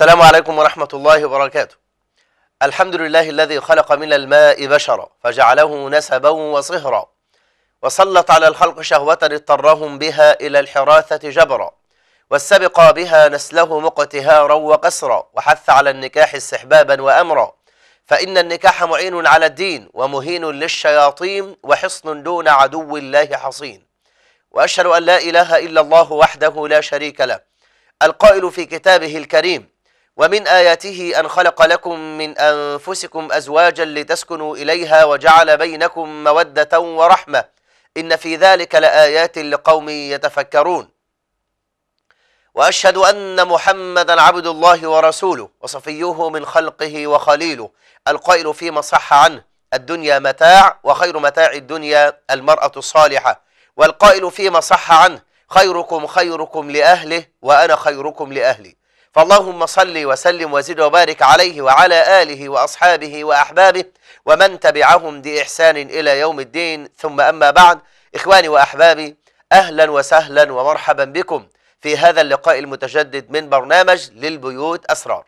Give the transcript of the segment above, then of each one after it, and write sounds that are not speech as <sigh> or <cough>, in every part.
السلام عليكم ورحمة الله وبركاته الحمد لله الذي خلق من الماء بشرا فجعله نسبا وصهرا وسلط على الخلق شهوة اضطرهم بها إلى الحراثة جبرا والسبق بها نسله مقتهارا وقسرا وحث على النكاح استحبابا وأمرا فإن النكاح معين على الدين ومهين للشياطين وحصن دون عدو الله حصين وأشهد أن لا إله إلا الله وحده لا شريك له القائل في كتابه الكريم ومن آياته أن خلق لكم من أنفسكم أزواجا لتسكنوا إليها وجعل بينكم مودة ورحمة إن في ذلك لآيات لقوم يتفكرون وأشهد أن محمدا عبد الله ورسوله وصفيه من خلقه وخليله القائل فيما صح عنه الدنيا متاع وخير متاع الدنيا المرأة الصالحة والقائل فيما صح عنه خيركم خيركم لأهله وأنا خيركم لأهلي فاللهم صل وسلم وزد وبارك عليه وعلى آله وأصحابه وأحبابه ومن تبعهم بإحسان إلى يوم الدين ثم أما بعد إخواني وأحبابي أهلا وسهلا ومرحبا بكم في هذا اللقاء المتجدد من برنامج للبيوت أسرار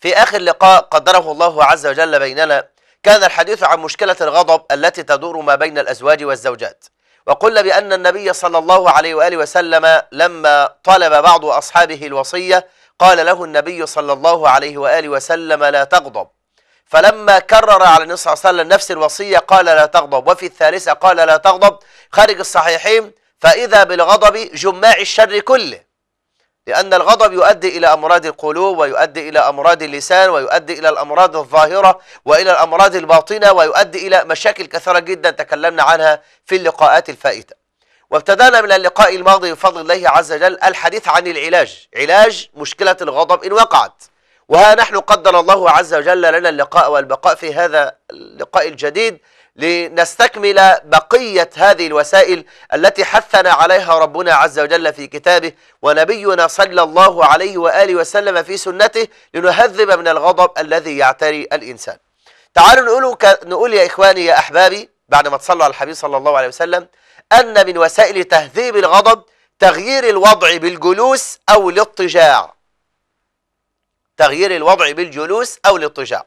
في آخر لقاء قدره الله عز وجل بيننا كان الحديث عن مشكلة الغضب التي تدور ما بين الأزواج والزوجات وقلنا بأن النبي صلى الله عليه وآله وسلم لما طلب بعض أصحابه الوصية قال له النبي صلى الله عليه وآله وسلم لا تغضب فلما كرر على النبي صلى الله عليه وسلم نفس الوصية قال لا تغضب وفي الثالثة قال لا تغضب خارج الصحيحين فإذا بالغضب جماع الشر كله لأن الغضب يؤدي إلى أمراض القلوب ويؤدي إلى أمراض اللسان ويؤدي إلى الأمراض الظاهرة وإلى الأمراض الباطنة ويؤدي إلى مشاكل كثيرة جدا تكلمنا عنها في اللقاءات الفائتة وابتدأنا من اللقاء الماضي بفضل الله عز وجل الحديث عن العلاج علاج مشكلة الغضب إن وقعت وها نحن قدر الله عز وجل لنا اللقاء والبقاء في هذا اللقاء الجديد لنستكمل بقية هذه الوسائل التي حثنا عليها ربنا عز وجل في كتابه ونبينا صلى الله عليه وآله وسلم في سنته لنهذب من الغضب الذي يعتري الإنسان تعالوا نقول, ك... نقول يا إخواني يا أحبابي بعد ما على الحبيب صلى الله عليه وسلم أن من وسائل تهذيب الغضب تغيير الوضع بالجلوس أو الاضطجاع تغيير الوضع بالجلوس أو الاضطجاع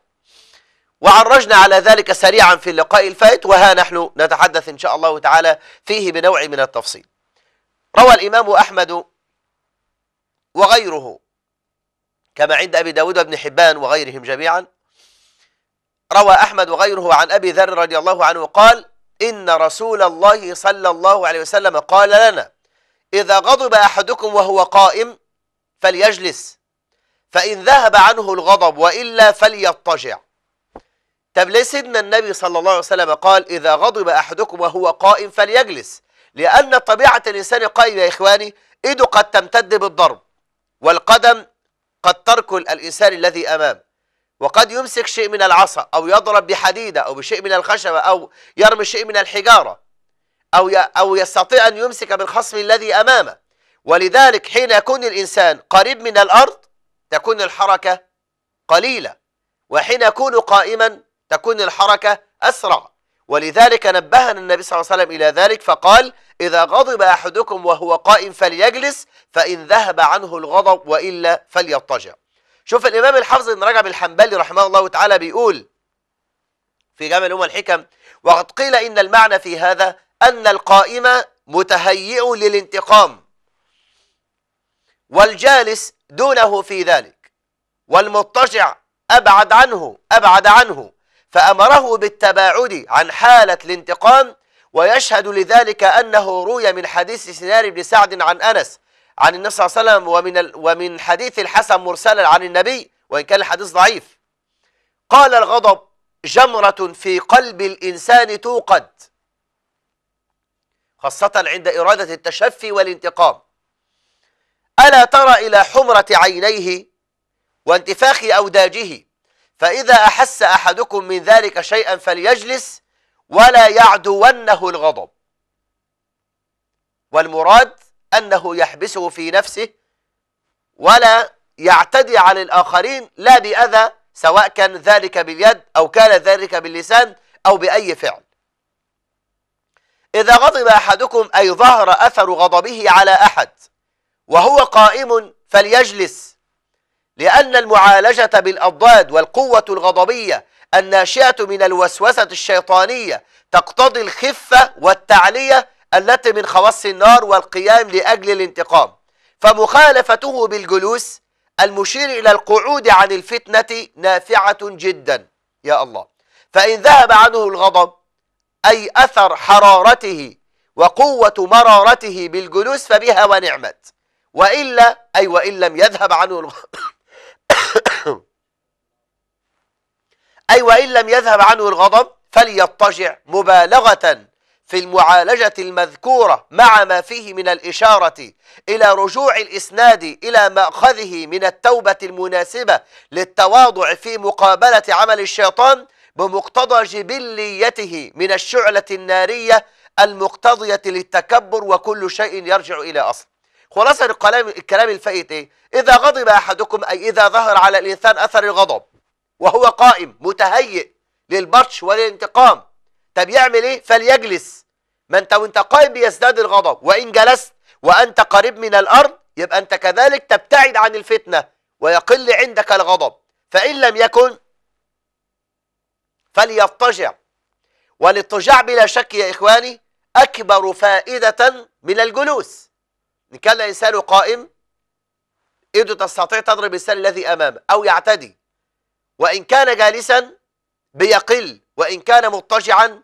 وعرجنا على ذلك سريعا في اللقاء الفائت وها نحن نتحدث إن شاء الله تعالى فيه بنوع من التفصيل روى الإمام أحمد وغيره كما عند أبي داود وابن حبان وغيرهم جميعا روى أحمد وغيره عن أبي ذر رضي الله عنه قال إن رسول الله صلى الله عليه وسلم قال لنا إذا غضب أحدكم وهو قائم فليجلس فإن ذهب عنه الغضب وإلا فليضطجع طب ليه سيدنا النبي صلى الله عليه وسلم قال إذا غضب أحدكم وهو قائم فليجلس لأن طبيعة الإنسان قائم يا إخواني إيده قد تمتد بالضرب والقدم قد تركل الإنسان الذي أمامه وقد يمسك شيء من العصا أو يضرب بحديدة أو بشيء من الخشبة أو يرمي شيء من الحجارة أو أو يستطيع أن يمسك بالخصم الذي أمامه ولذلك حين يكون الإنسان قريب من الأرض تكون الحركة قليلة وحين يكون قائما تكون الحركة أسرع ولذلك نبهنا النبي صلى الله عليه وسلم إلى ذلك فقال إذا غضب أحدكم وهو قائم فليجلس فإن ذهب عنه الغضب وإلا فليضطجع شوف الإمام الحافظ بن رجب الحنبلي رحمه الله تعالى بيقول في جامع الأمة الحكم وقد قيل إن المعنى في هذا أن القائم متهيئ للانتقام والجالس دونه في ذلك والمضطجع أبعد عنه أبعد عنه فأمره بالتباعد عن حالة الانتقام ويشهد لذلك أنه روي من حديث سنار بن سعد عن أنس عن النبي صلى الله عليه وسلم ومن, ومن حديث الحسن مرسلا عن النبي وإن كان الحديث ضعيف قال الغضب جمرة في قلب الإنسان توقد خاصة عند إرادة التشفي والانتقام ألا ترى إلى حمرة عينيه وانتفاخ أوداجه فإذا أحس أحدكم من ذلك شيئا فليجلس ولا يعدونه الغضب والمراد أنه يحبسه في نفسه ولا يعتدي على الآخرين لا بأذى سواء كان ذلك باليد أو كان ذلك باللسان أو بأي فعل إذا غضب أحدكم أي ظهر أثر غضبه على أحد وهو قائم فليجلس لأن المعالجة بالأضداد والقوة الغضبية الناشئة من الوسوسة الشيطانية تقتضي الخفة والتعلية التي من خواص النار والقيام لأجل الانتقام فمخالفته بالجلوس المشير إلى القعود عن الفتنة نافعة جدا يا الله فإن ذهب عنه الغضب أي أثر حرارته وقوة مرارته بالجلوس فبها ونعمت وإلا أي وإن لم يذهب عنه الغضب أي وإن لم يذهب عنه الغضب فليضطجع مبالغة في المعالجة المذكورة مع ما فيه من الإشارة إلى رجوع الإسناد إلى مأخذه من التوبة المناسبة للتواضع في مقابلة عمل الشيطان بمقتضى جبليته من الشعلة النارية المقتضية للتكبر وكل شيء يرجع إلى أصل خلاصة الكلام الكلام الفائت إيه؟ إذا غضب أحدكم أي إذا ظهر على الإنسان أثر الغضب وهو قائم متهيئ للبطش وللانتقام طب يعمل ايه فليجلس ما انت وانت قائم بيزداد الغضب وان جلست وانت قريب من الارض يبقى انت كذلك تبتعد عن الفتنه ويقل عندك الغضب فان لم يكن فليضطجع والاضطجاع بلا شك يا اخواني اكبر فائده من الجلوس ان كان الانسان قائم ايده تستطيع تضرب الانسان الذي امامه او يعتدي وإن كان جالسا بيقل وإن كان مضطجعا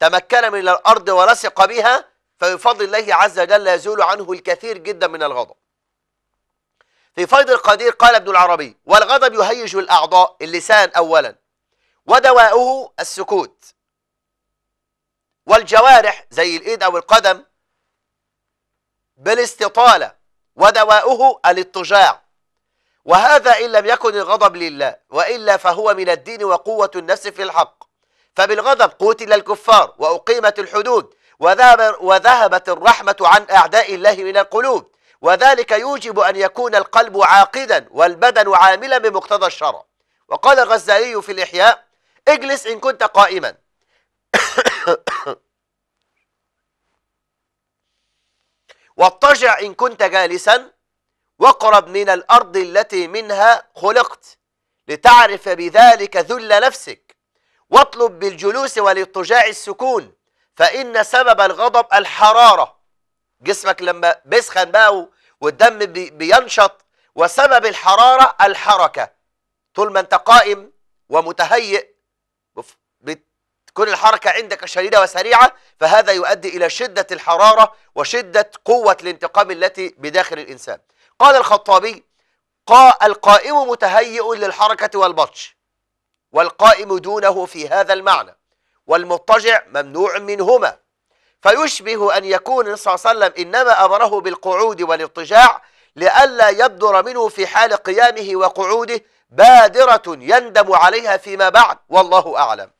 تمكن من الأرض ولصق بها فبفضل الله عز وجل يزول عنه الكثير جدا من الغضب في فيض القدير قال ابن العربي والغضب يهيج الأعضاء اللسان أولا ودواؤه السكوت والجوارح زي الإيد أو القدم بالاستطالة ودواؤه الاضطجاع وهذا إن لم يكن الغضب لله وإلا فهو من الدين وقوة النفس في الحق فبالغضب قتل الكفار وأقيمت الحدود وذهب وذهبت الرحمة عن أعداء الله من القلوب وذلك يوجب أن يكون القلب عاقدا والبدن عاملا بمقتضى الشرع وقال الغزالي في الإحياء اجلس إن كنت قائما <coughs> واضطجع إن كنت جالسا واقرب من الأرض التي منها خلقت لتعرف بذلك ذل نفسك واطلب بالجلوس والاضطجاع السكون فإن سبب الغضب الحرارة جسمك لما بيسخن بقى والدم بينشط وسبب الحرارة الحركة طول ما انت قائم ومتهيئ بتكون الحركة عندك شديدة وسريعة فهذا يؤدي إلى شدة الحرارة وشدة قوة الانتقام التي بداخل الإنسان قال الخطابي قا القائم متهيئ للحركة والبطش والقائم دونه في هذا المعنى والمضطجع ممنوع منهما فيشبه أن يكون النبي صلى الله عليه وسلم إنما أمره بالقعود والاضطجاع لئلا يبدر منه في حال قيامه وقعوده بادرة يندم عليها فيما بعد والله أعلم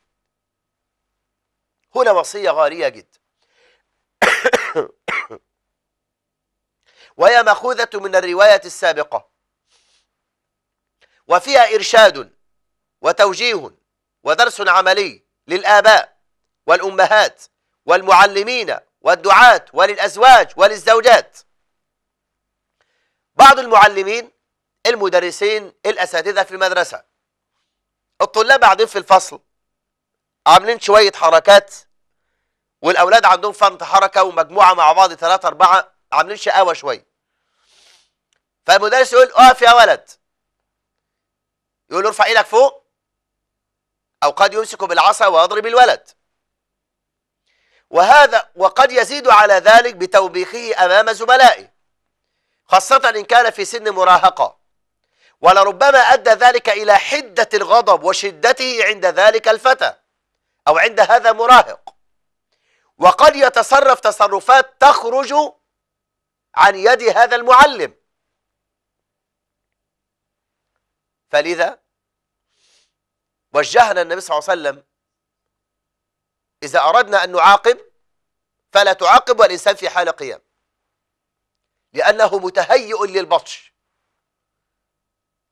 هنا وصية غالية جدا <coughs> وهي مأخوذة من الرواية السابقة وفيها إرشاد وتوجيه ودرس عملي للآباء والأمهات والمعلمين والدعاة وللأزواج وللزوجات بعض المعلمين المدرسين الأساتذة في المدرسة الطلاب قاعدين في الفصل عاملين شوية حركات والأولاد عندهم فرط حركة ومجموعة مع بعض ثلاثة أربعة عاملين شقاوة شوية فالمدرس يقول اقف يا ولد يقول ارفع ايدك فوق او قد يمسك بالعصا ويضرب الولد وهذا وقد يزيد على ذلك بتوبيخه امام زملائه خاصه ان كان في سن مراهقه ولربما ادى ذلك الى حده الغضب وشدته عند ذلك الفتى او عند هذا مراهق وقد يتصرف تصرفات تخرج عن يد هذا المعلم فلذا وجهنا النبي صلى الله عليه وسلم إذا أردنا أن نعاقب فلا تعاقب الإنسان في حال قيام لأنه متهيئ للبطش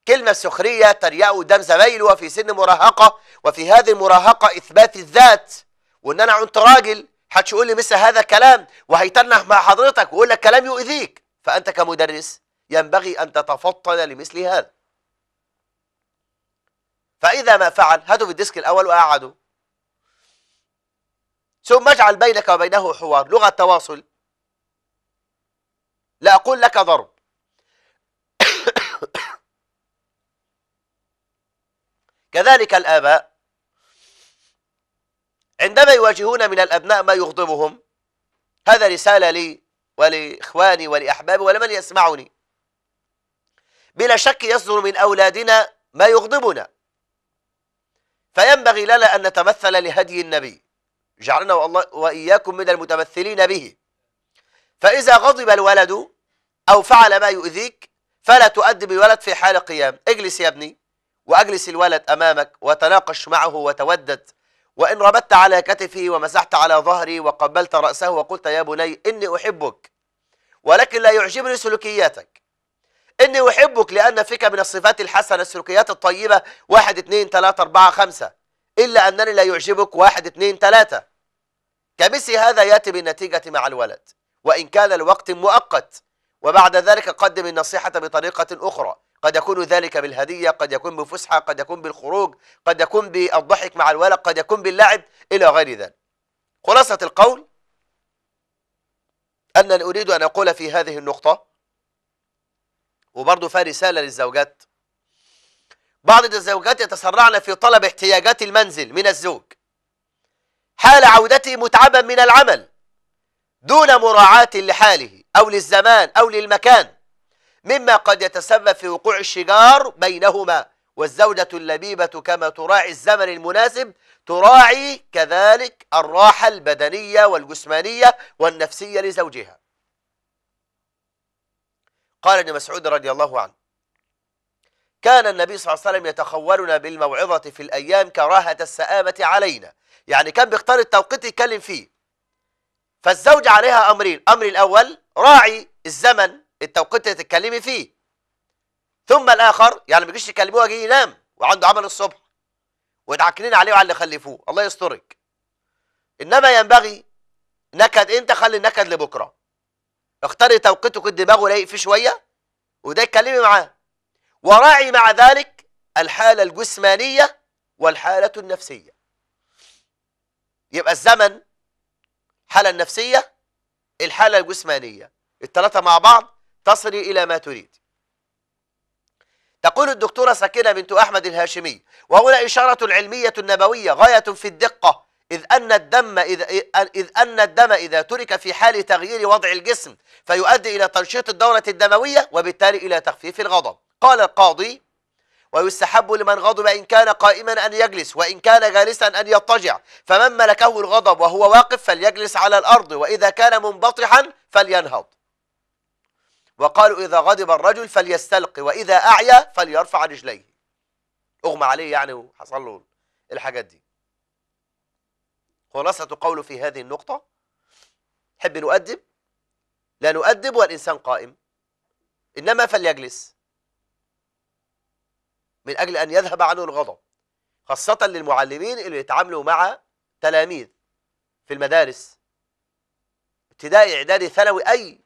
كلمة سخرية ترياء دم زمايله وفي سن مراهقة وفي هذه المراهقة إثبات الذات وإن أنا كنت راجل حدش يقول لي مثل هذا الكلام وهيتنح مع حضرتك ويقول لك كلام يؤذيك فأنت كمدرس ينبغي أن تتفطن لمثل هذا فإذا ما فعل هاته في الديسك الأول وأعده ثم اجعل بينك وبينه حوار لغة تواصل لا أقول لك ضرب <coughs> كذلك الآباء عندما يواجهون من الأبناء ما يغضبهم هذا رسالة لي ولإخواني ولأحبابي ولمن يسمعني بلا شك يصدر من أولادنا ما يغضبنا فينبغي لنا أن نتمثل لهدي النبي جعلنا والله وإياكم من المتمثلين به فإذا غضب الولد أو فعل ما يؤذيك فلا تؤدب الولد في حال قيام اجلس يا ابني وأجلس الولد أمامك وتناقش معه وتودد وإن ربطت على كتفه ومسحت على ظهري وقبلت رأسه وقلت يا بني إني أحبك ولكن لا يعجبني سلوكياتك إني أحبك لأن فيك من الصفات الحسنة السلوكيات الطيبة واحد اثنين ثلاثه أربعة خمسة إلا أنني لا يعجبك واحد اثنين ثلاثه كمثل هذا يأتي بالنتيجة مع الولد وإن كان الوقت مؤقت وبعد ذلك قدم النصيحة بطريقة أخرى قد يكون ذلك بالهدية قد يكون بفسحة قد يكون بالخروج قد يكون بالضحك مع الولد قد يكون باللعب إلى غير ذلك خلاصة القول أنني أريد أن أقول في هذه النقطة وبرضه فيها رسالة للزوجات بعض الزوجات يتسرعن في طلب احتياجات المنزل من الزوج حال عودته متعبا من العمل دون مراعاة لحاله أو للزمان أو للمكان مما قد يتسبب في وقوع الشجار بينهما والزوجة اللبيبة كما تراعي الزمن المناسب تراعي كذلك الراحة البدنية والجسمانية والنفسية لزوجها قال ابن مسعود رضي الله عنه كان النبي صلى الله عليه وسلم يتخولنا بالموعظة في الأيام كراهة السآمة علينا يعني كان بيختار التوقيت يتكلم فيه فالزوج عليها أمرين أمر الأول راعي الزمن التوقيت اللي تتكلمي فيه ثم الآخر يعني ما تجيش تكلموها جه ينام وعنده عمل الصبح وتعكنين عليه وعلى اللي خلفوه الله يسترك إنما ينبغي نكد أنت خلي النكد لبكرة اختاري توقيته الدماغ دماغه فيه شويه وده اتكلمي معاه وراعي مع ذلك الحاله الجسمانيه والحاله النفسيه يبقى الزمن الحاله النفسيه الحاله الجسمانيه الثلاثه مع بعض تصلي الى ما تريد تقول الدكتورة سكينة بنت أحمد الهاشمي وهنا إشارة علمية نبوية غاية في الدقة إذ أن الدم إذا إذ أن الدم إذا ترك في حال تغيير وضع الجسم فيؤدي إلى تنشيط الدورة الدموية وبالتالي إلى تخفيف الغضب قال القاضي ويستحب لمن غضب إن كان قائما أن يجلس وإن كان جالسا أن يضطجع فمن ملكه الغضب وهو واقف فليجلس على الأرض وإذا كان منبطحا فلينهض وقالوا إذا غضب الرجل فليستلقي وإذا أعيا فليرفع رجليه أغمى عليه يعني وحصل له الحاجات دي خلاصة قوله في هذه النقطة حب نؤدب لا نؤدب والإنسان قائم إنما فليجلس من أجل أن يذهب عنه الغضب خاصة للمعلمين اللي يتعاملوا مع تلاميذ في المدارس ابتدائي إعدادي ثانوي أي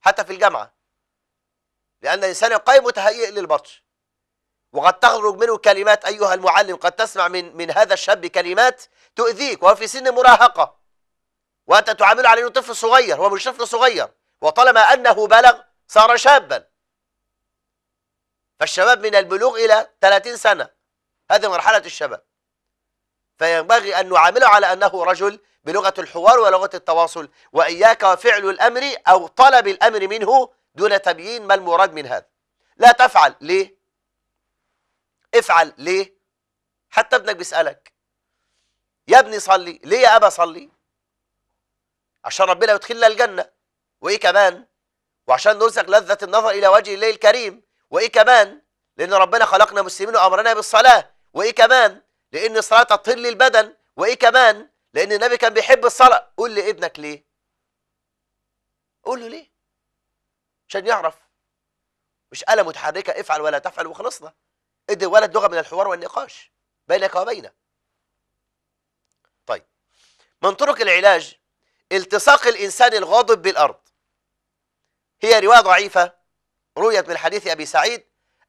حتى في الجامعة لأن الإنسان القائم متهيئ للبطش وقد تخرج منه كلمات أيها المعلم قد تسمع من من هذا الشاب كلمات تؤذيك وهو في سن مراهقة وأنت تعامله على أنه طفل صغير هو مش طفل صغير وطالما أنه بلغ صار شابا فالشباب من البلوغ إلى 30 سنة هذه مرحلة الشباب فينبغي أن نعامله على أنه رجل بلغة الحوار ولغة التواصل وإياك وفعل الأمر أو طلب الأمر منه دون تبيين ما المراد من هذا لا تفعل ليه افعل ليه حتى ابنك بيسألك يا ابني صلي ليه يا ابا صلي عشان ربنا يدخلنا الجنه وايه كمان وعشان نرزق لذه النظر الى وجه الله الكريم وايه كمان لان ربنا خلقنا مسلمين وامرنا بالصلاه وايه كمان لان الصلاه تطهر البدن وايه كمان لان النبي كان بيحب الصلاه قول لابنك ليه قول له ليه عشان يعرف مش قلم متحركة افعل ولا تفعل وخلصنا ادي الولد لغة من الحوار والنقاش بينك وبينه من طرق العلاج التصاق الإنسان الغاضب بالأرض هي رواية ضعيفة رويت من حديث أبي سعيد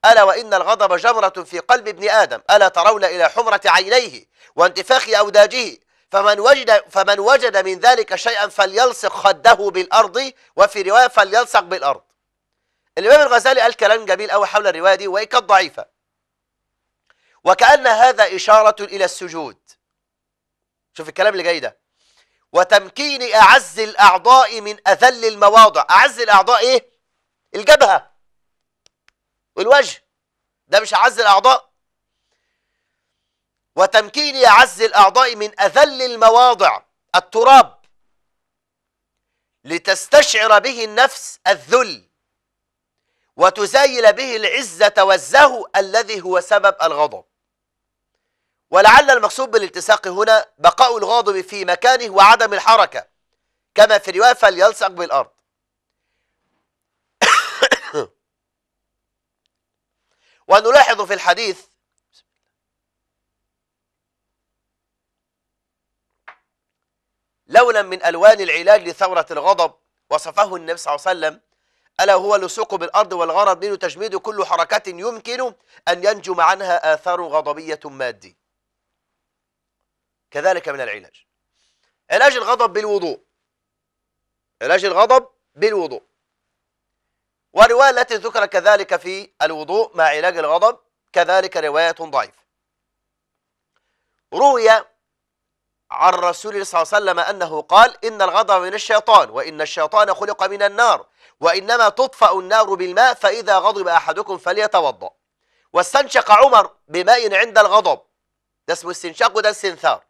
ألا وإن الغضب جمرة في قلب ابن آدم ألا ترون إلى حمرة عينيه وانتفاخ أوداجه فمن وجد, فمن وجد من ذلك شيئا فليلصق خده بالأرض وفي رواية فليلصق بالأرض الإمام الغزالي قال كلام جميل قوي حول الرواية دي وإن كانت ضعيفة وكأن هذا إشارة إلى السجود شوف الكلام اللي جاي ده وتمكين أعز الأعضاء من أذل المواضع أعز الأعضاء إيه؟ الجبهة والوجه ده مش أعز الأعضاء وتمكين أعز الأعضاء من أذل المواضع التراب لتستشعر به النفس الذل وتزايل به العزة والزهو الذي هو سبب الغضب ولعل المقصود بالالتصاق هنا بقاء الغاضب في مكانه وعدم الحركة كما في رواية فليلصق بالأرض <coughs> ونلاحظ في الحديث لونا من ألوان العلاج لثورة الغضب وصفه النبي صلى الله عليه وسلم ألا هو اللصوق بالأرض والغرض منه تجميد كل حركة يمكن أن ينجم عنها آثار غضبية مادية كذلك من العلاج علاج الغضب بالوضوء علاج الغضب بالوضوء والرواية التي ذكرت كذلك في الوضوء مع علاج الغضب كذلك رواية ضعيفة روي عن رسول صلى الله عليه وسلم أنه قال إن الغضب من الشيطان وإن الشيطان خلق من النار وإنما تطفأ النار بالماء فإذا غضب أحدكم فليتوضأ واستنشق عمر بماء عند الغضب ده اسمه استنشاق وده استنثار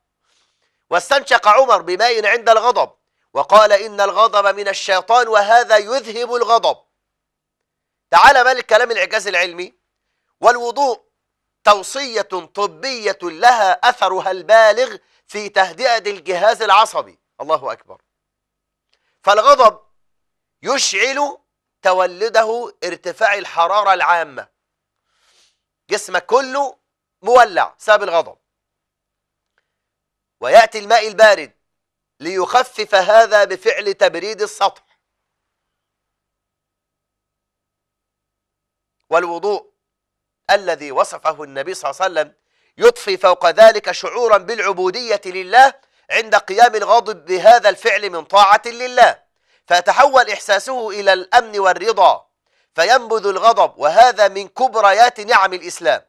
واستنشق عمر بماء عند الغضب وقال إن الغضب من الشيطان وهذا يذهب الغضب تعال ما الكلام الإعجاز العلمي والوضوء توصية طبية لها أثرها البالغ في تهدئة الجهاز العصبي الله أكبر فالغضب يشعل تولده ارتفاع الحرارة العامة جسمك كله مولع بسبب الغضب ويأتي الماء البارد ليخفف هذا بفعل تبريد السطح والوضوء الذي وصفه النبي صلى الله عليه وسلم يطفي فوق ذلك شعورا بالعبودية لله عند قيام الغضب بهذا الفعل من طاعة لله فيتحول إحساسه إلى الأمن والرضا فينبذ الغضب وهذا من كبريات نعم الإسلام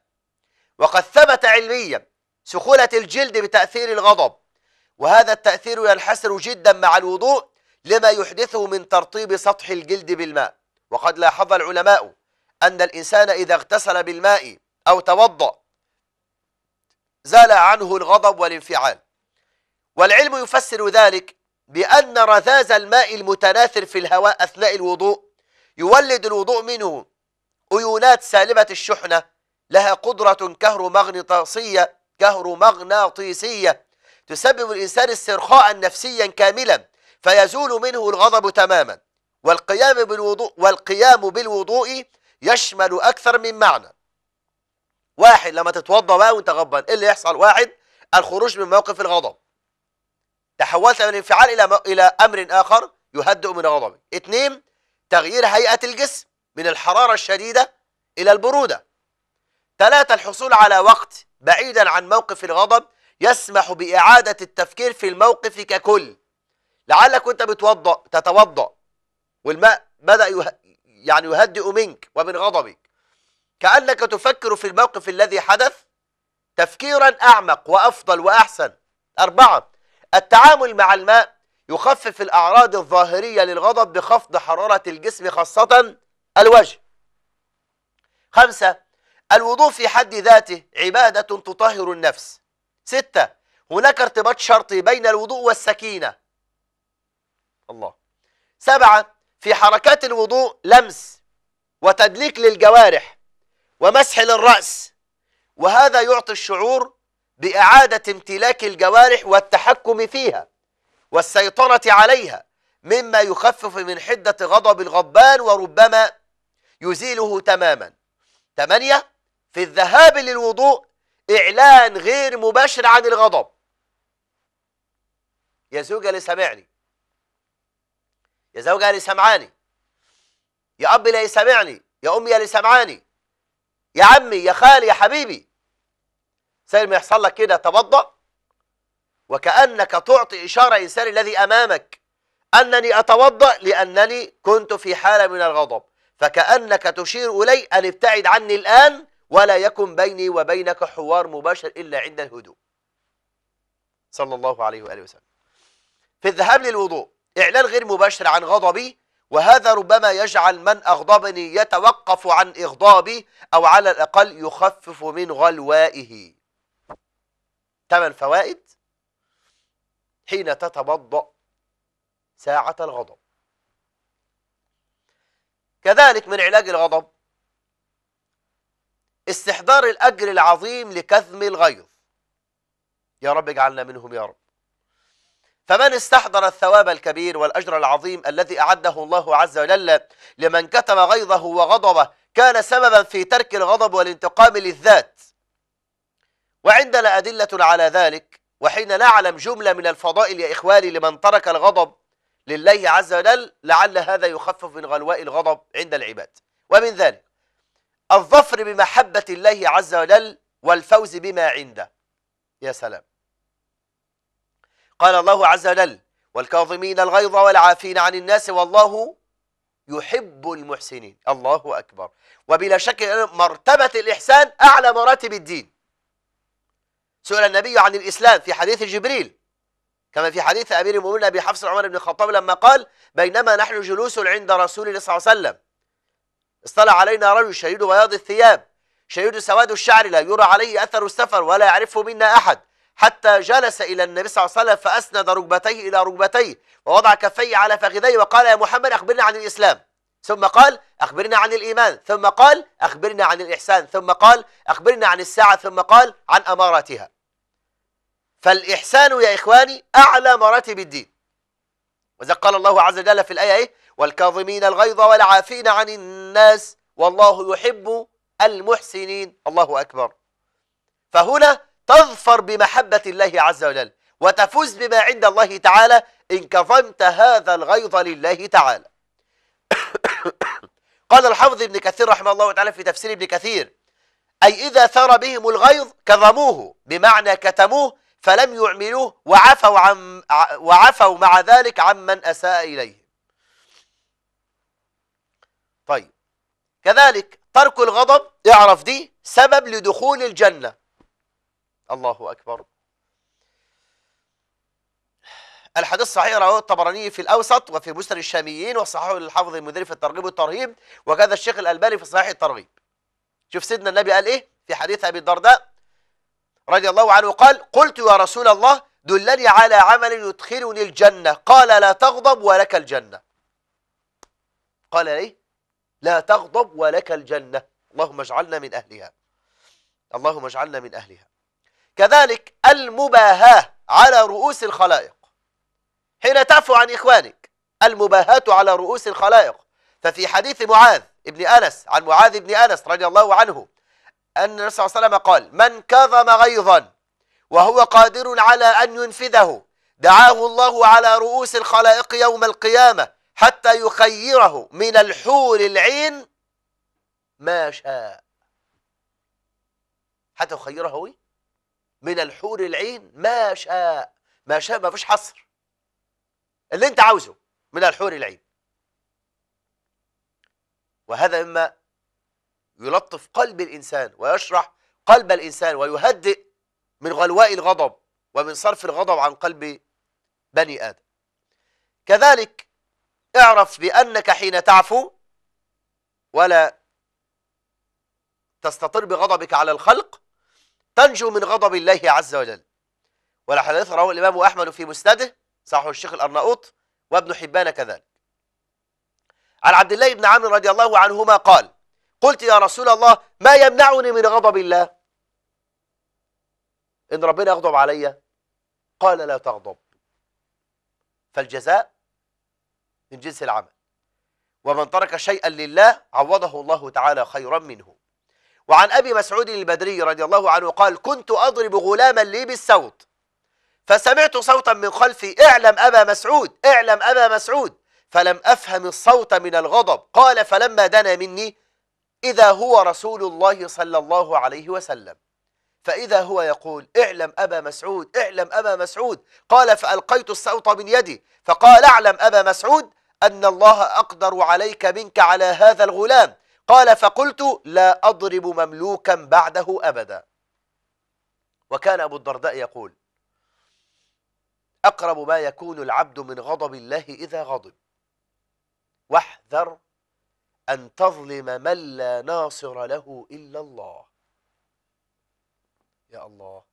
وقد ثبت علميا سخونة الجلد بتأثير الغضب وهذا التأثير ينحسر جدا مع الوضوء لما يحدثه من ترطيب سطح الجلد بالماء وقد لاحظ العلماء أن الإنسان إذا اغتسل بالماء أو توضأ زال عنه الغضب والانفعال والعلم يفسر ذلك بأن رذاذ الماء المتناثر في الهواء أثناء الوضوء يولد الوضوء منه أيونات سالبة الشحنة لها قدرة كهرومغناطيسية كهرومغناطيسية تسبب الإنسان استرخاء نفسيا كاملا فيزول منه الغضب تماما والقيام بالوضوء, والقيام بالوضوء يشمل أكثر من معنى واحد لما تتوضأ بقى وانت غضبان ايه اللي يحصل واحد الخروج من موقف الغضب تحولت من انفعال إلى, إلى أمر آخر يهدئ من الغضب اثنين تغيير هيئة الجسم من الحرارة الشديدة إلى البرودة ثلاثة الحصول على وقت بعيدا عن موقف الغضب يسمح بإعادة التفكير في الموقف ككل لعلك أنت بتوضأ تتوضأ والماء بدأ يه... يعني يهدئ منك ومن غضبك كأنك تفكر في الموقف الذي حدث تفكيرا أعمق وأفضل وأحسن أربعة التعامل مع الماء يخفف الأعراض الظاهرية للغضب بخفض حرارة الجسم خاصة الوجه خمسة الوضوء في حد ذاته عبادة تطهر النفس ستة هناك ارتباط شرطي بين الوضوء والسكينة الله سبعة في حركات الوضوء لمس وتدليك للجوارح ومسح للرأس وهذا يعطي الشعور بإعادة امتلاك الجوارح والتحكم فيها والسيطرة عليها مما يخفف من حدة غضب الغضبان وربما يزيله تماما ثمانية في الذهاب للوضوء إعلان غير مباشر عن الغضب يا زوجة اللي سامعني يا زوجة اللي سمعاني يا أب اللي سامعني يا أمي اللي سمعاني يا عمي يا خالي يا حبيبي زي ما يحصل لك كده تبضأ وكأنك تعطي إشارة إنسان الذي أمامك أنني أتوضأ لأنني كنت في حالة من الغضب فكأنك تشير إلي أن ابتعد عني الآن ولا يكن بيني وبينك حوار مباشر إلا عند الهدوء صلى الله عليه وآله وسلم في الذهاب للوضوء إعلان غير مباشر عن غضبي وهذا ربما يجعل من أغضبني يتوقف عن إغضابي أو على الأقل يخفف من غلوائه ثمان فوائد حين تتبضأ ساعة الغضب كذلك من علاج الغضب استحضار الأجر العظيم لكثم الغيظ يا رب اجعلنا منهم يا رب فمن استحضر الثواب الكبير والأجر العظيم الذي أعده الله عز وجل لمن كتم غيظه وغضبه كان سببا في ترك الغضب والانتقام للذات وعندنا أدلة على ذلك وحين نعلم جملة من الفضائل يا إخواني لمن ترك الغضب لله عز وجل لعل هذا يخفف من غلواء الغضب عند العباد ومن ذلك الظفر بمحبة الله عز وجل والفوز بما عنده يا سلام قال الله عز وجل والكاظمين الغيظ والعافين عن الناس والله يحب المحسنين الله أكبر وبلا شك مرتبة الإحسان أعلى مراتب الدين سئل النبي عن الإسلام في حديث جبريل كما في حديث أمير المؤمنين أبي حفص عمر بن الخطاب لما قال بينما نحن جلوس عند رسول الله صلى الله عليه وسلم اصطلع علينا رجل شديد بياض الثياب شديد سواد الشعر لا يرى عليه أثر السفر ولا يعرفه منا أحد حتى جلس إلى النبي صلى الله عليه وسلم فأسند ركبتيه إلى ركبتيه ووضع كفيه على فخذيه وقال يا محمد أخبرنا عن الإسلام ثم قال أخبرنا عن الإيمان ثم قال أخبرنا عن الإحسان ثم قال أخبرنا عن الساعة ثم قال عن أماراتها فالإحسان يا إخواني أعلى مراتب الدين وإذا قال الله عز وجل في الآية إيه والكاظمين الغيظ والعافين عن الناس والله يحب المحسنين الله أكبر فهنا تظفر بمحبة الله عز وجل وتفوز بما عند الله تعالى إن كظمت هذا الغيظ لله تعالى <coughs> قال الحفظ ابن كثير رحمه الله تعالى في تفسير ابن كثير أي إذا ثار بهم الغيظ كظموه بمعنى كتموه فلم يعملوه وعفوا, عن وعفوا مع ذلك عمن أساء إليهم طيب كذلك ترك الغضب اعرف دي سبب لدخول الجنة الله أكبر الحديث صحيح رواه الطبراني في الأوسط وفي مسند الشاميين وصححه للحافظ المنذري في الترغيب والترهيب وكذا الشيخ الألباني في صحيح الترغيب شوف سيدنا النبي قال إيه في حديث أبي الدرداء رضي الله عنه قال قلت يا رسول الله دلني على عمل يدخلني الجنة قال لا تغضب ولك الجنة قال إيه لا تغضب ولك الجنة اللهم اجعلنا من أهلها اللهم اجعلنا من أهلها كذلك المباهاة على رؤوس الخلائق حين تعفو عن إخوانك المباهاة على رؤوس الخلائق ففي حديث معاذ ابن أنس عن معاذ بن أنس رضي الله عنه أن النبي صلى الله عليه وسلم قال من كظم غيظا وهو قادر على أن ينفذه دعاه الله على رؤوس الخلائق يوم القيامة حتى يخيره من الحور العين ما شاء حتى يخيره من الحور العين ما شاء ما شاء ما فيش حصر اللي انت عاوزه من الحور العين وهذا مما يلطف قلب الإنسان ويشرح قلب الإنسان ويهدئ من غلواء الغضب ومن صرف الغضب عن قلب بني آدم كذلك اعرف بأنك حين تعفو ولا تستطر بغضبك على الخلق تنجو من غضب الله عز وجل والحديث رواه الإمام أحمد في مسنده صححه الشيخ الأرناؤوط وابن حبان كذلك عن عبد الله بن عامر رضي الله عنهما قال قلت يا رسول الله ما يمنعني من غضب الله إن ربنا يغضب علي قال لا تغضب فالجزاء من جنس العمل ومن ترك شيئا لله عوضه الله تعالى خيرا منه وعن أبي مسعود البدري رضي الله عنه قال كنت أضرب غلاما لي بالسوط فسمعت صوتا من خلفي اعلم أبا مسعود اعلم أبا مسعود فلم أفهم الصوت من الغضب قال فلما دنا مني إذا هو رسول الله صلى الله عليه وسلم فإذا هو يقول اعلم أبا مسعود اعلم أبا مسعود قال فألقيت السوط من يدي فقال اعلم أبا مسعود أن الله أقدر عليك منك على هذا الغلام قال فقلت لا أضرب مملوكا بعده أبدا وكان أبو الدرداء يقول أقرب ما يكون العبد من غضب الله إذا غضب واحذر أن تظلم من لا ناصر له إلا الله يا الله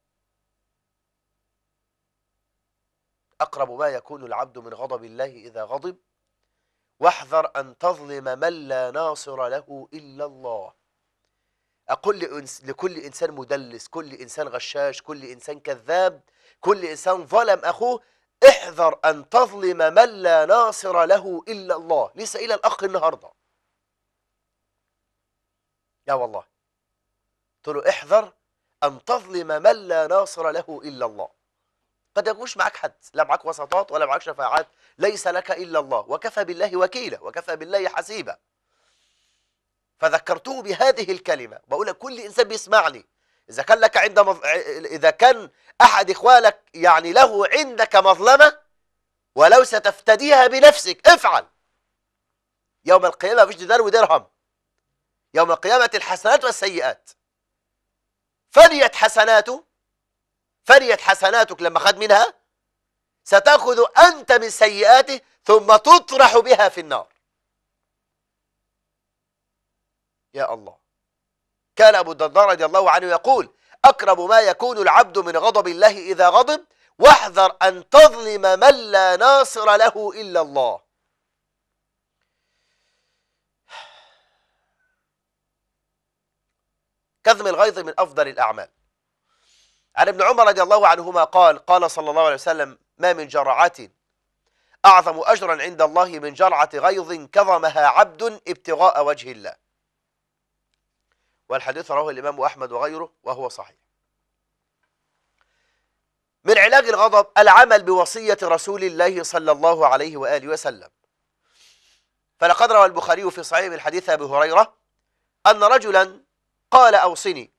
أقرب ما يكون العبد من غضب الله إذا غضب واحذر أن تظلم من لا ناصر له إلا الله أقول لكل إنسان مدلس كل إنسان غشاش كل إنسان كذاب كل إنسان ظلم أخوه احذر أن تظلم من لا ناصر له إلا الله لسه إلى الأخ النهاردة يا والله قلت له احذر أن تظلم من لا ناصر له إلا الله قد يكونش معك حد لا معك وسطات ولا معك شفاعات ليس لك إلا الله وكفى بالله وكيلا وكفى بالله حسيبا فذكرته بهذه الكلمة بقول لك كل إنسان بيسمعني إذا كان لك عند مظ... إذا كان أحد إخوانك يعني له عندك مظلمة ولو ستفتديها بنفسك افعل يوم القيامة مفيش دينار ودرهم يوم القيامة الحسنات والسيئات فنيت حسناته فريت حسناتك لما خد منها ستأخذ أنت من سيئاته ثم تطرح بها في النار يا الله كان أبو الدرداء رضي الله عنه يقول أقرب ما يكون العبد من غضب الله إذا غضب واحذر أن تظلم من لا ناصر له إلا الله كظم الغيظ من أفضل الأعمال عن ابن عمر رضي الله عنهما قال قال صلى الله عليه وسلم ما من جرعة أعظم أجرا عند الله من جرعة غيظ كظمها عبد ابتغاء وجه الله والحديث رواه الإمام أحمد وغيره وهو صحيح من علاج الغضب العمل بوصية رسول الله صلى الله عليه وآله وسلم فلقد روى البخاري في صحيح الحديث أبي هريرة أن رجلا قال أوصني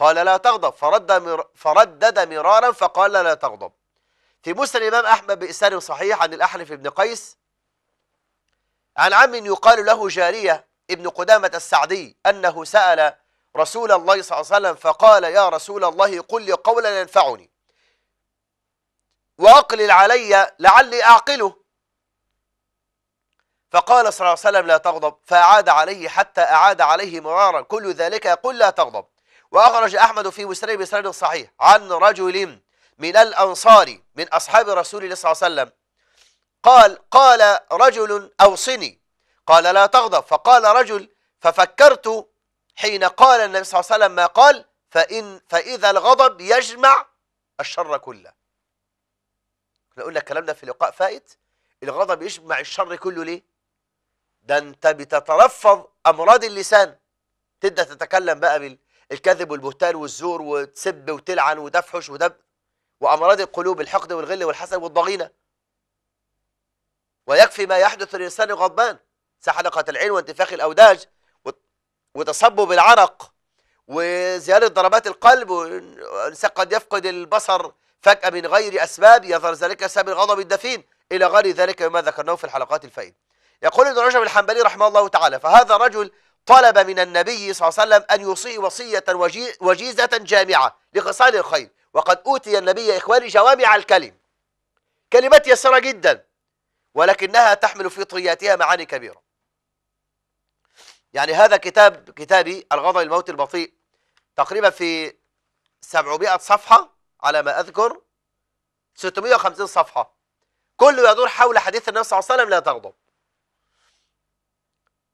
قال لا تغضب فرد مر... فردد مرارا فقال لا تغضب في مسلم الإمام أحمد بإسناد صحيح عن الأحنف بن قيس عن عم يقال له جارية ابن قدامة السعدي أنه سأل رسول الله صلى الله عليه وسلم فقال يا رسول الله قل لي قولا ينفعني وأقلل علي لعلي أعقله فقال صلى الله عليه وسلم لا تغضب فأعاد عليه حتى أعاد عليه مرارا كل ذلك يقول لا تغضب وأخرج أحمد في مسلم بسند صحيح عن رجل من الأنصار من أصحاب رسول الله صلى الله عليه وسلم قال قال رجل أوصني قال لا تغضب فقال رجل ففكرت حين قال النبي صلى الله عليه وسلم ما قال فإن فإذا الغضب يجمع الشر كله احنا قلنا الكلام ده في لقاء فائت الغضب يجمع الشر كله ليه ده انت بتترفض امراض اللسان تبدا تتكلم بقى بال الكذب والبهتان والزور وتسب وتلعن وتفحش ودب وأمراض القلوب الحقد والغل والحسد والضغينة ويكفي ما يحدث للإنسان غضبان سحلقة العين وانتفاخ الأوداج وتصبب العرق وزيادة ضربات القلب والإنسان قد يفقد البصر فجأة من غير أسباب يظهر ذلك بسبب الغضب الدفين إلى غير ذلك مما ذكرناه في الحلقات الفائتة يقول ابن رجب الحنبلي رحمه الله تعالى فهذا رجل طلب من النبي صلى الله عليه وسلم أن يوصي وصية وجيزة جامعة لخصال الخير وقد أوتي النبي إخواني جوامع الكلم كلمات يسيرة جدا ولكنها تحمل في طياتها معاني كبيرة يعني هذا كتاب كتابي الغضب الموت البطيء تقريبا في 700 صفحة على ما أذكر 650 صفحة كله يدور حول حديث النبي صلى الله عليه وسلم لا تغضب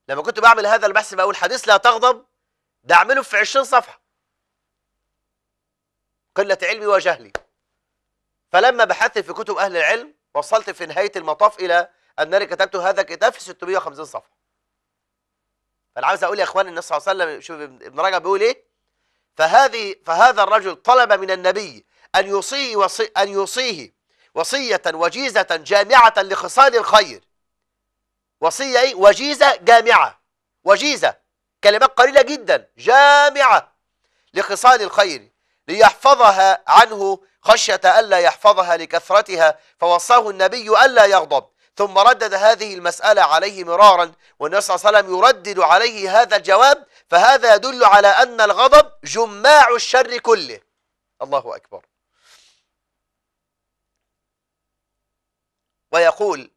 لما كنت بعمل هذا البحث بقول حديث لا تغضب ده اعمله في 20 صفحه قله علمي وجهلي فلما بحثت في كتب اهل العلم وصلت في نهايه المطاف الى انني كتبت هذا الكتاب في 650 صفحه فانا عاوز اقول يا اخوان النبي صلى الله عليه وسلم شوف ابن رجب بيقول ايه فهذه فهذا الرجل طلب من النبي ان يوصيه وصي ان يوصيه وصيه وجيزه جامعه لخصال الخير وصية إيه؟ وجيزة جامعة وجيزة كلمات قليلة جدا جامعة لخصال الخير ليحفظها عنه خشية ألا يحفظها لكثرتها فوصاه النبي ألا يغضب ثم ردد هذه المسألة عليه مرارا والنبي صلى الله عليه وسلم يردد عليه هذا الجواب فهذا يدل على أن الغضب جماع الشر كله الله أكبر ويقول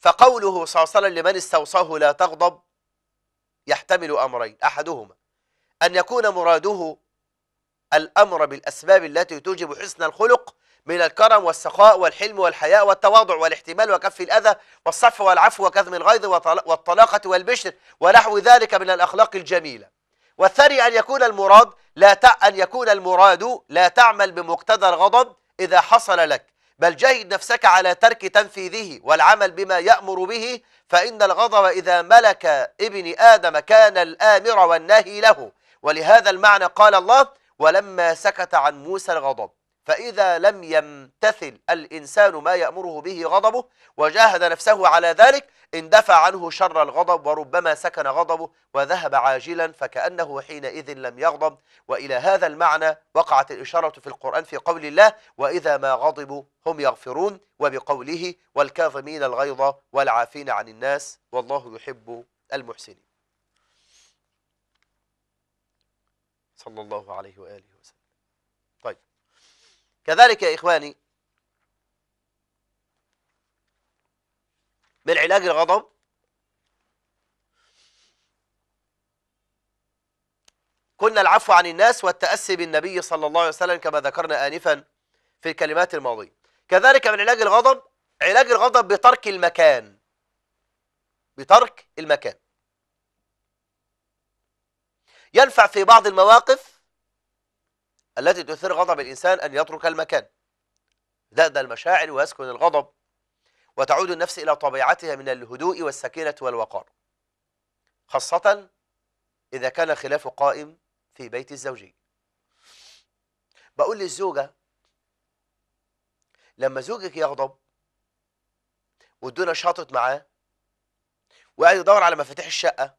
فقوله صلى الله عليه وسلم لمن استوصاه لا تغضب يحتمل أمرين أحدهما أن يكون مراده الأمر بالأسباب التي توجب حسن الخلق من الكرم والسخاء والحلم والحياء والتواضع والاحتمال وكف الأذى والصف والعفو وكذب الغيظ والطلاقة والبشر ونحو ذلك من الأخلاق الجميلة والثاني أن يكون المراد لا ت... أن يكون المراد لا تعمل بمقتضى الغضب إذا حصل لك بل جاهد نفسك على ترك تنفيذه والعمل بما يأمر به فإن الغضب إذا ملك ابن آدم كان الآمر والناهي له ولهذا المعنى قال الله ولما سكت عن موسى الغضب فإذا لم يمتثل الإنسان ما يأمره به غضبه وجاهد نفسه على ذلك اندفع عنه شر الغضب وربما سكن غضبه وذهب عاجلا فكأنه حينئذ لم يغضب وإلى هذا المعنى وقعت الإشارة في القرآن في قول الله وإذا ما غضبوا هم يغفرون وبقوله والكاظمين الغيظ والعافين عن الناس والله يحب المحسنين صلى الله عليه وآله وسلم كذلك يا إخواني من علاج الغضب كنا العفو عن الناس والتأسي بالنبي صلى الله عليه وسلم كما ذكرنا آنفا في الكلمات الماضية كذلك من علاج الغضب علاج الغضب بترك المكان بترك المكان ينفع في بعض المواقف التي تثير غضب الإنسان أن يترك المكان ذات المشاعر ويسكن الغضب وتعود النفس إلى طبيعتها من الهدوء والسكينة والوقار خاصة إذا كان الخلاف قائم في بيت الزوجية بقول للزوجة لما زوجك يغضب والدنيا شاطت معاه وقاعد يدور على مفاتيح الشقة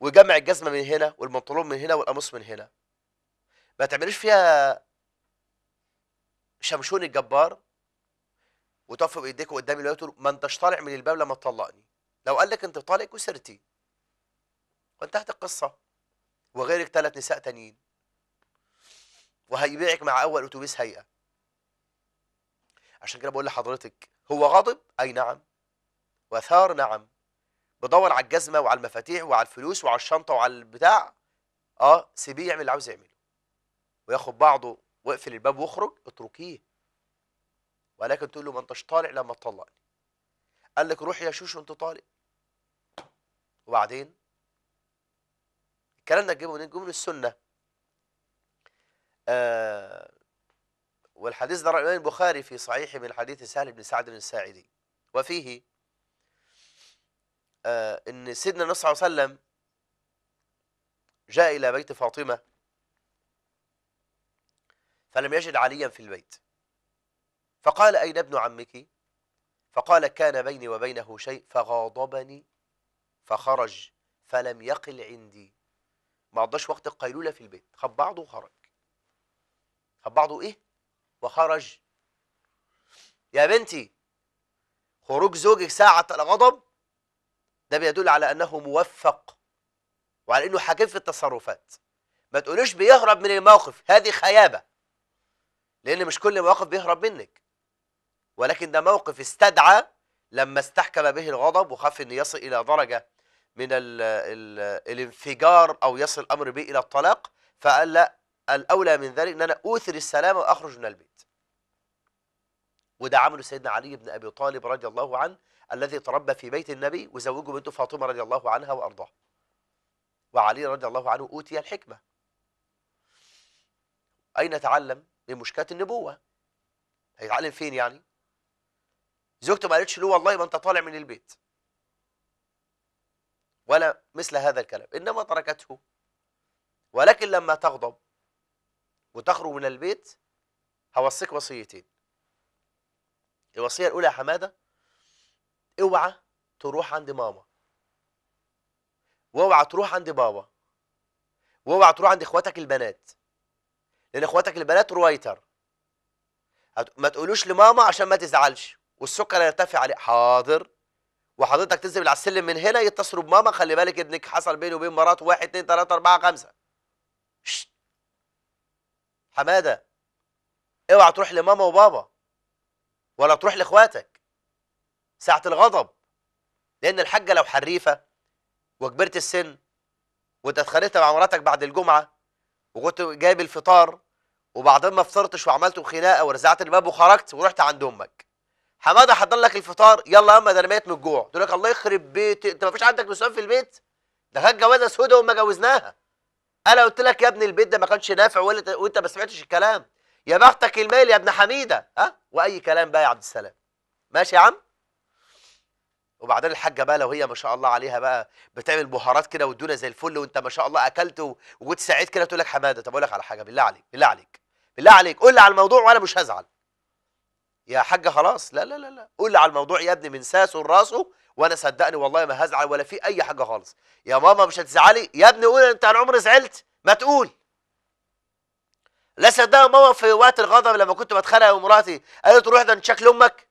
ويجمع الجزمة من هنا والبنطلون من هنا والقميص من هنا ما تعمليش فيها شمشون الجبار وتقف بايديك قدامي الولاد ما انتش طالع من الباب لما تطلقني لو قال لك انت طالق كسرتي وانتهت القصه وغيرك ثلاث نساء تانيين وهيبيعك مع اول اتوبيس هيئه عشان كده بقول لحضرتك هو غاضب اي نعم وثار نعم بدور على الجزمه وعلى المفاتيح وعلى الفلوس وعلى الشنطه وعلى البتاع اه سيبيه يعمل اللي عاوز يعمله وياخد بعضه واقفل الباب واخرج اتركيه ولكن تقول له ما انتش طالع لما تطلقني قال لك روح يا شوش وانت طالق وبعدين الكلام ده تجيبه منين؟ من السنه آه والحديث ده رواه البخاري في صحيحه من حديث سهل بن سعد الساعدي وفيه آه ان سيدنا النبي صلى الله عليه وسلم جاء الى بيت فاطمه فلم يجد عليا في البيت فقال أين ابن عمك فقال كان بيني وبينه شيء فغاضبني فخرج فلم يقل عندي ما قضاش وقت القيلولة في البيت خب بعضه وخرج خب بعضه إيه وخرج يا بنتي خروج زوجك ساعة الغضب ده بيدل على أنه موفق وعلى أنه حكيم في التصرفات ما تقولوش بيهرب من الموقف هذه خيابة لأن مش كل مواقف بيهرب منك ولكن ده موقف استدعى لما استحكم به الغضب وخاف أن يصل إلى درجة من الـ الـ الانفجار أو يصل الأمر به إلى الطلاق فقال لا الأولى من ذلك أن أنا أوثر السلامة وأخرج من البيت وده عمله سيدنا علي بن أبي طالب رضي الله عنه الذي تربى في بيت النبي وزوجه بنته فاطمة رضي الله عنها وأرضاها وعلي رضي الله عنه أوتي الحكمة أين تعلم؟ مشكله النبوة هيتعلم فين يعني زوجته ما قالتش له والله ما انت طالع من البيت ولا مثل هذا الكلام إنما تركته ولكن لما تغضب وتخرج من البيت هوصيك وصيتين الوصية الأولى يا حمادة اوعى تروح عند ماما واوعى تروح عند بابا واوعى تروح عند اخواتك البنات لان اخواتك البنات رويتر ما تقولوش لماما عشان ما تزعلش والسكر يرتفع عليه حاضر وحضرتك تنزل على السلم من هنا يتصلوا بماما خلي بالك ابنك حصل بينه وبين مراته واحد اثنين ثلاثة اربعه خمسه شت. حماده اوعى تروح لماما وبابا ولا تروح لاخواتك ساعه الغضب لان الحاجه لو حريفه وكبرت السن وانت اتخانقت مع مراتك بعد الجمعه وكنت جايب الفطار وبعدين ما فطرتش وعملت خناقه ورزعت الباب وخرجت ورحت عند امك حماده حضر لك الفطار يلا يا اما ده انا ميت من الجوع تقول لك الله يخرب بيت انت ما فيش عندك مسؤول في البيت ده كانت جوازه سودة وما جوزناها انا قلت لك يا ابني البيت ده ما كانش نافع ولا وانت ما سمعتش الكلام يا بختك المال يا ابن حميده ها أه؟ واي كلام بقى يا عبد السلام ماشي يا عم وبعدين الحاجه بقى لو هي ما شاء الله عليها بقى بتعمل بهارات كده والدنيا زي الفل وانت ما شاء الله اكلت وجيت سعيد كده تقول لك حماده طب اقول لك على حاجه بالله عليك بالله عليك بالله عليك قول لي على الموضوع وانا مش هزعل يا حاجه خلاص لا لا لا لا قول لي على الموضوع يا ابني من ساسه لراسه وانا صدقني والله ما هزعل ولا في اي حاجه خالص يا ماما مش هتزعلي يا ابني قول انت انا عمري زعلت ما تقول لا صدقها ماما في وقت الغضب لما كنت بتخانق ومراتي قالت روح ده شكل امك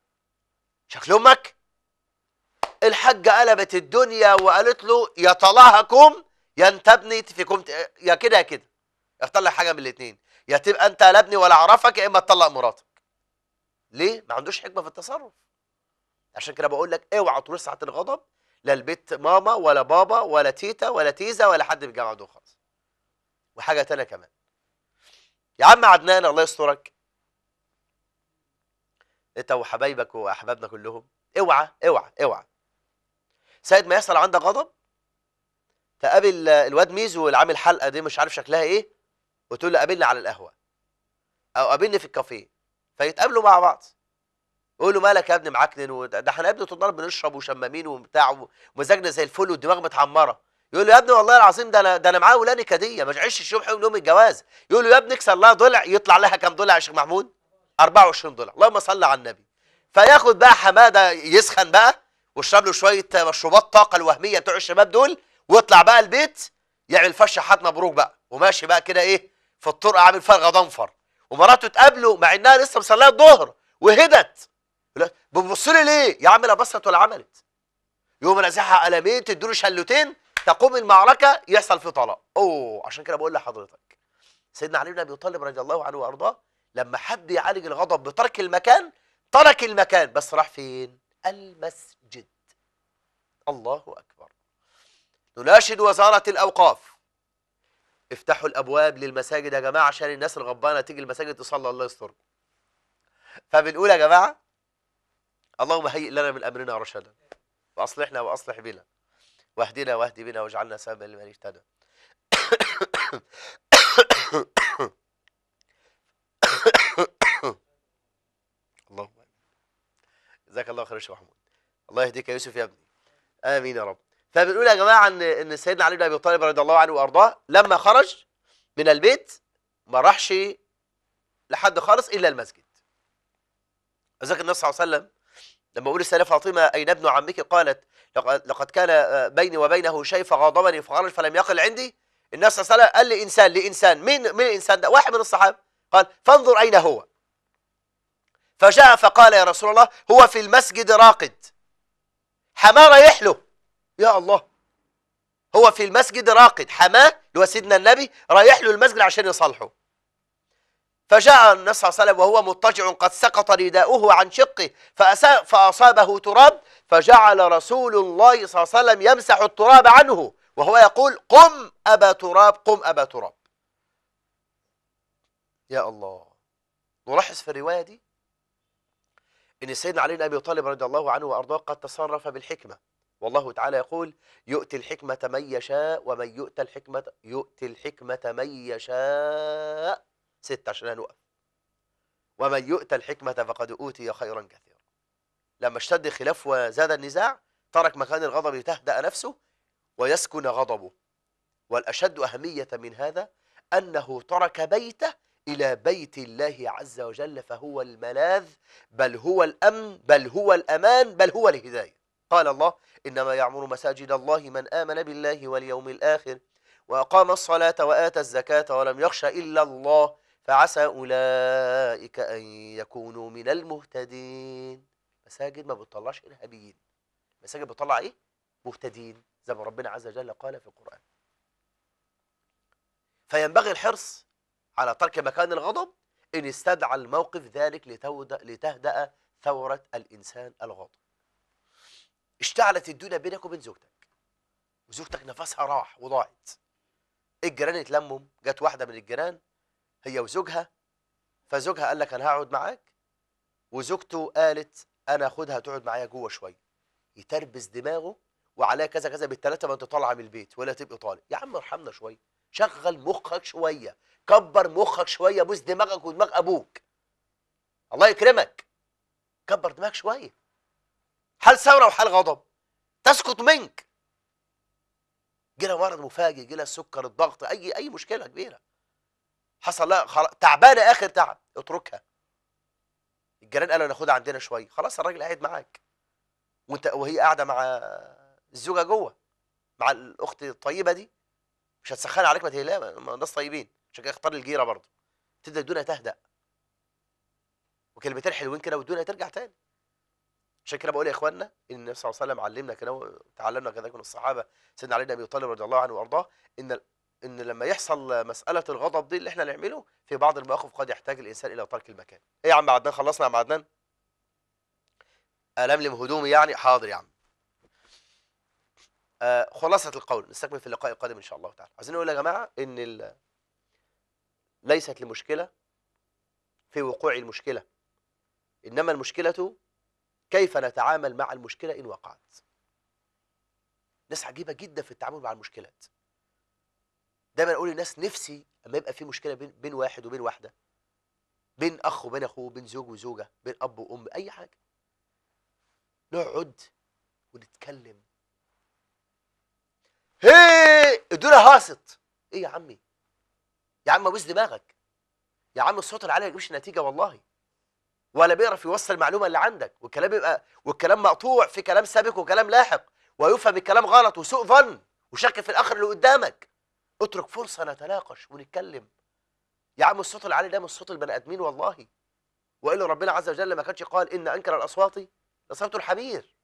شكل امك الحاجه قلبت الدنيا وقالت له يا طلاقكم يا انت ابني فيكم يا كده يا كده اختار لك حاجه من الاثنين يا تبقى انت لا ابني ولا اعرفك يا اما تطلق مراتك ليه ما عندوش حكمه في التصرف عشان كده بقول لك اوعى تروح ساعه الغضب لا البيت ماما ولا بابا ولا تيتا ولا تيزا ولا حد في الجامعه دول خالص وحاجه تانية كمان يا عم عدنان الله يسترك انت وحبايبك واحبابنا كلهم اوعى اوعى اوعى سيد ما يحصل عندك غضب تقابل الواد ميزو اللي عامل حلقه دي مش عارف شكلها ايه وتقول له قابلني على القهوه او قابلني في الكافيه فيتقابلوا مع بعض يقول له مالك يا ابني معكنن وده احنا يا ابني طول بنشرب وشمامين وبتاع ومزاجنا زي الفل والدماغ متعمره يقول له يا ابني والله العظيم ده انا ده انا معايا ولاني كديه ما عشتش يوم حلو يوم الجواز يقول له يا ابني اكسر لها ضلع يطلع لها كام ضلع يا شيخ محمود 24 ضلع اللهم صل على النبي فياخد بقى حماده يسخن بقى واشرب له شويه مشروبات طاقه الوهميه بتوع الشباب دول ويطلع بقى البيت يعمل فش حات مبروك بقى وماشي بقى كده ايه في الطرق عامل فيها غضنفر ومراته اتقابلوا مع انها لسه مصليه الظهر وهدت بتبص لي ليه؟ يا عم لا بصت ولا عملت يوم نازعها قلمين تديله شلوتين تقوم المعركه يحصل في طلاق اوه عشان كده بقول لحضرتك سيدنا علي بن ابي طالب رضي الله عنه وارضاه لما حب يعالج الغضب بترك المكان ترك المكان بس راح فين؟ المسجد الله اكبر نناشد وزاره الاوقاف افتحوا الابواب للمساجد يا جماعه عشان الناس الغضبانه تيجي المساجد تصلي الله يستر فبنقول يا جماعه اللهم هيئ لنا من امرنا رشدا واصلحنا واصلح بنا واهدنا واهد بنا واجعلنا سببا لمن اهتدى اللهم جزاك الله خير يا محمود الله يهديك يا يوسف يا ابني امين يا رب فبنقول يا جماعه ان ان سيدنا علي بن ابي طالب رضي الله عنه وارضاه لما خرج من البيت ما راحش لحد خالص الا المسجد ولذلك النبي صلى الله عليه وسلم لما قول السيده فاطمه اين ابن عمك قالت لقد كان بيني وبينه شيء فغاضبني فخرج فلم يقل عندي النبي صلى الله عليه وسلم قال لانسان لانسان مين مين الانسان ده واحد من الصحابه قال فانظر اين هو فجاء فقال يا رسول الله هو في المسجد راقد حماره يحلو يا الله هو في المسجد راقد حماه اللي هو سيدنا النبي رايح له المسجد عشان يصالحه فجاء النبي صلى الله عليه وسلم وهو مضطجع قد سقط رداؤه عن شقه فأصابه تراب فجعل رسول الله صلى الله عليه وسلم يمسح التراب عنه وهو يقول قم أبا تراب قم أبا تراب يا الله نلاحظ في الرواية دي أن سيدنا علي بن أبي طالب رضي الله عنه وأرضاه قد تصرف بالحكمة والله تعالى يقول يؤتي الحكمة من يشاء ومن يؤتى الحكمة يؤتي الحكمة من يشاء ستة عشان نقف ومن يؤتى الحكمة فقد أوتي خيرا كثيرا لما اشتد الخلاف وزاد النزاع ترك مكان الغضب لتهدأ نفسه ويسكن غضبه والأشد أهمية من هذا أنه ترك بيته إلى بيت الله عز وجل فهو الملاذ بل هو الأمن بل هو الأمان بل هو الهداية قال الله إنما يعمر مساجد الله من آمن بالله واليوم الآخر وأقام الصلاة وآتى الزكاة ولم يخش إلا الله فعسى أولئك أن يكونوا من المهتدين مساجد ما بتطلعش إرهابيين مساجد بتطلع إيه؟ مهتدين زي ما ربنا عز وجل قال في القرآن فينبغي الحرص على ترك مكان الغضب إن استدعى الموقف ذلك لتهدأ ثورة الإنسان الغاضب اشتعلت الدنيا بينك وبين زوجتك وزوجتك نفسها راح وضاعت الجيران اتلموا جت واحده من الجيران هي وزوجها فزوجها قال لك انا هقعد معاك وزوجته قالت انا اخدها تقعد معايا جوه شويه يتربس دماغه وعليها كذا كذا بالثلاثه ما انت طالعه من البيت ولا تبقي طالع يا عم ارحمنا شويه شغل مخك شويه كبر مخك شويه بوس دماغك ودماغ ابوك الله يكرمك كبر دماغك شويه حال ثورة وحال غضب تسقط منك جيلها مرض مفاجئ جيلها السكر الضغط أي أي مشكلة كبيرة حصل لها خل... تعبانة آخر تعب اتركها الجيران قالوا ناخدها عندنا شوية خلاص الراجل قاعد معاك وانت وهي قاعدة مع الزوجة جوه مع الأخت الطيبة دي مش هتسخن عليك ما تقلقش ناس طيبين عشان كده اختار الجيرة برضه تبدأ الدنيا تهدأ وكلمتين حلوين كده والدنيا ترجع تاني عشان كده بقول يا اخواننا ان النبي صلى الله عليه وسلم علمنا كده تعلمنا كذلك من الصحابه سيدنا علي بن ابي طالب رضي الله عنه وارضاه ان ان لما يحصل مساله الغضب دي اللي احنا نعمله في بعض المواقف قد يحتاج الانسان الى ترك المكان ايه يا عم عدنان خلصنا يا عم عدنان الملم هدومي يعني حاضر يا عم آه خلاصه القول نستكمل في اللقاء القادم ان شاء الله تعالى عايزين نقول يا جماعه ان ال... ليست المشكله في وقوع المشكله انما المشكله كيف نتعامل مع المشكلة إن وقعت ناس عجيبة جدا في التعامل مع المشكلات دايما أقول للناس نفسي أما يبقى في مشكلة بين, بين واحد وبين واحدة بين أخ وبين أخوه بين زوج وزوجة بين أب وأم أي حاجة نقعد ونتكلم هي الدنيا هاصت ايه يا عمي يا عم وز دماغك يا عم الصوت العالي ما يجيبش نتيجه والله ولا بيعرف يوصل المعلومه اللي عندك والكلام يبقى والكلام مقطوع في كلام سابق وكلام لاحق ويفهم الكلام غلط وسوء ظن وشك في الاخر اللي قدامك اترك فرصه نتناقش ونتكلم يا عم الصوت العالي ده مش صوت البني ادمين والله والا ربنا عز وجل ما كانش قال ان انكر الاصوات لصوت الحمير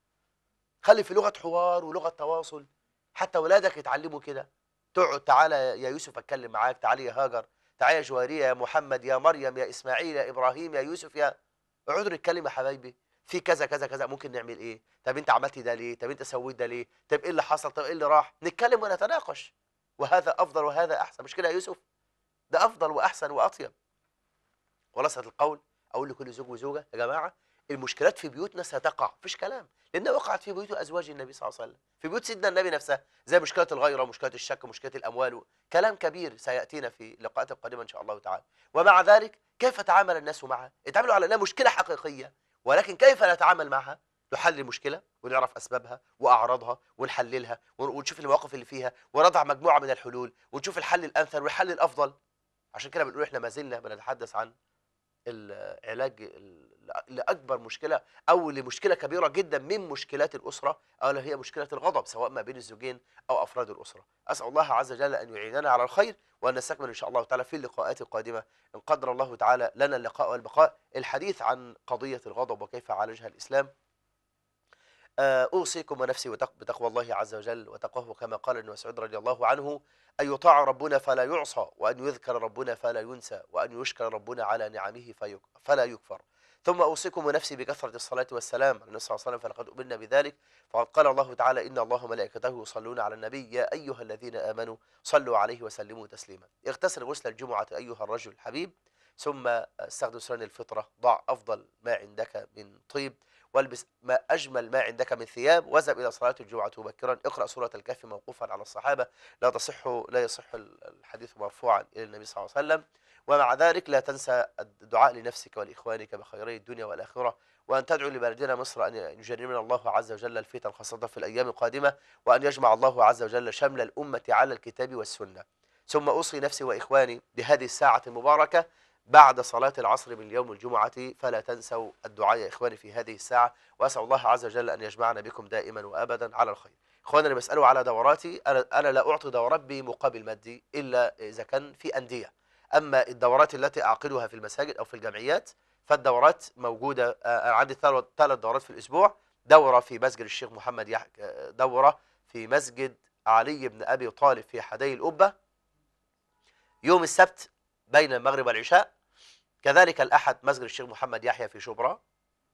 خلي في لغه حوار ولغه تواصل حتى ولادك يتعلموا كده تقعد تعالى يا يوسف اتكلم معاك تعالى يا هاجر تعالى يا جواريه يا محمد يا مريم يا اسماعيل يا ابراهيم يا يوسف يا اقعدوا نتكلم يا حبايبي في كذا كذا كذا ممكن نعمل ايه طب انت عملتي ده ليه طب انت سويت ده ليه طب ايه اللي حصل طب ايه اللي راح نتكلم ونتناقش وهذا افضل وهذا احسن مش كده يا يوسف ده افضل واحسن واطيب خلاصه القول اقول لكل زوج وزوجه يا جماعه المشكلات في بيوتنا ستقع مفيش كلام لانها وقعت في بيوت ازواج النبي صلى الله عليه وسلم في بيوت سيدنا النبي نفسها زي مشكله الغيره ومشكله الشك ومشكله الاموال كلام كبير سياتينا في لقاءات القادمه ان شاء الله تعالى ومع ذلك كيف تعامل الناس معها اتعاملوا على انها مشكله حقيقيه ولكن كيف نتعامل معها نحل المشكله ونعرف اسبابها واعراضها ونحللها ونشوف المواقف اللي فيها ونضع مجموعه من الحلول ونشوف الحل الانثر والحل الافضل عشان كده بنقول احنا ما زلنا بنتحدث عن العلاج لاكبر مشكله او لمشكله كبيره جدا من مشكلات الاسره اللي هي مشكله الغضب سواء ما بين الزوجين او افراد الاسره. اسال الله عز وجل ان يعيننا على الخير وان نستكمل ان شاء الله تعالى في اللقاءات القادمه ان قدر الله تعالى لنا اللقاء والبقاء الحديث عن قضيه الغضب وكيف عالجها الاسلام آه، أوصيكم ونفسي بتقوى الله عز وجل وتقواه كما قال ابن مسعود رضي الله عنه أن يطاع ربنا فلا يعصى وأن يذكر ربنا فلا ينسى وأن يشكر ربنا على نعمه فلا يكفر ثم أوصيكم ونفسي بكثرة الصلاة والسلام على النبي صلى الله عليه وسلم فلقد أمرنا بذلك فقد قال الله تعالى إن الله وملائكته يصلون على النبي يا أيها الذين آمنوا صلوا عليه وسلموا تسليما اغتسل غسل الجمعة أيها الرجل الحبيب ثم استخدم سنن الفطرة ضع أفضل ما عندك من طيب والبس ما أجمل ما عندك من ثياب واذهب إلى صلاة الجمعة مبكرا اقرأ سورة الكهف موقوفا على الصحابة لا تصح لا يصح الحديث مرفوعا إلى النبي صلى الله عليه وسلم ومع ذلك لا تنسى الدعاء لنفسك ولإخوانك بخيري الدنيا والآخرة وأن تدعو لبلدنا مصر أن يجرمنا الله عز وجل الفتن خاصة في الأيام القادمة وأن يجمع الله عز وجل شمل الأمة على الكتاب والسنة ثم أوصي نفسي وإخواني بهذه الساعة المباركة بعد صلاة العصر من يوم الجمعة فلا تنسوا الدعاء يا إخواني في هذه الساعة وأسأل الله عز وجل أن يجمعنا بكم دائما وأبدا على الخير إخواني اللي بسألوا على دوراتي أنا لا أعطي دورات بمقابل مادي إلا إذا كان في أندية أما الدورات التي أعقدها في المساجد أو في الجمعيات فالدورات موجودة آه، آه، عندي ثلاث دورات في الأسبوع دورة في مسجد الشيخ محمد يح... دورة في مسجد علي بن أبي طالب في حدي القبة يوم السبت بين المغرب والعشاء كذلك الأحد مسجد الشيخ محمد يحيى في شبرا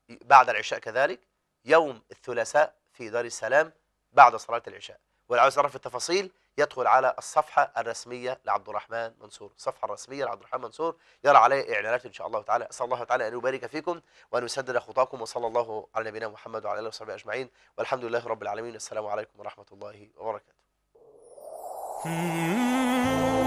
بعد العشاء كذلك يوم الثلاثاء في دار السلام بعد صلاة العشاء واللي عاوز يعرف التفاصيل يدخل على الصفحة الرسمية لعبد الرحمن منصور الصفحة الرسمية لعبد الرحمن منصور يرى عليها إعلانات إن شاء الله تعالى أسأل الله تعالى أن يبارك فيكم وأن يسدد خطاكم وصلى الله على نبينا محمد وعلى آله وصحبه أجمعين والحمد لله رب العالمين السلام عليكم ورحمة الله وبركاته <laughs>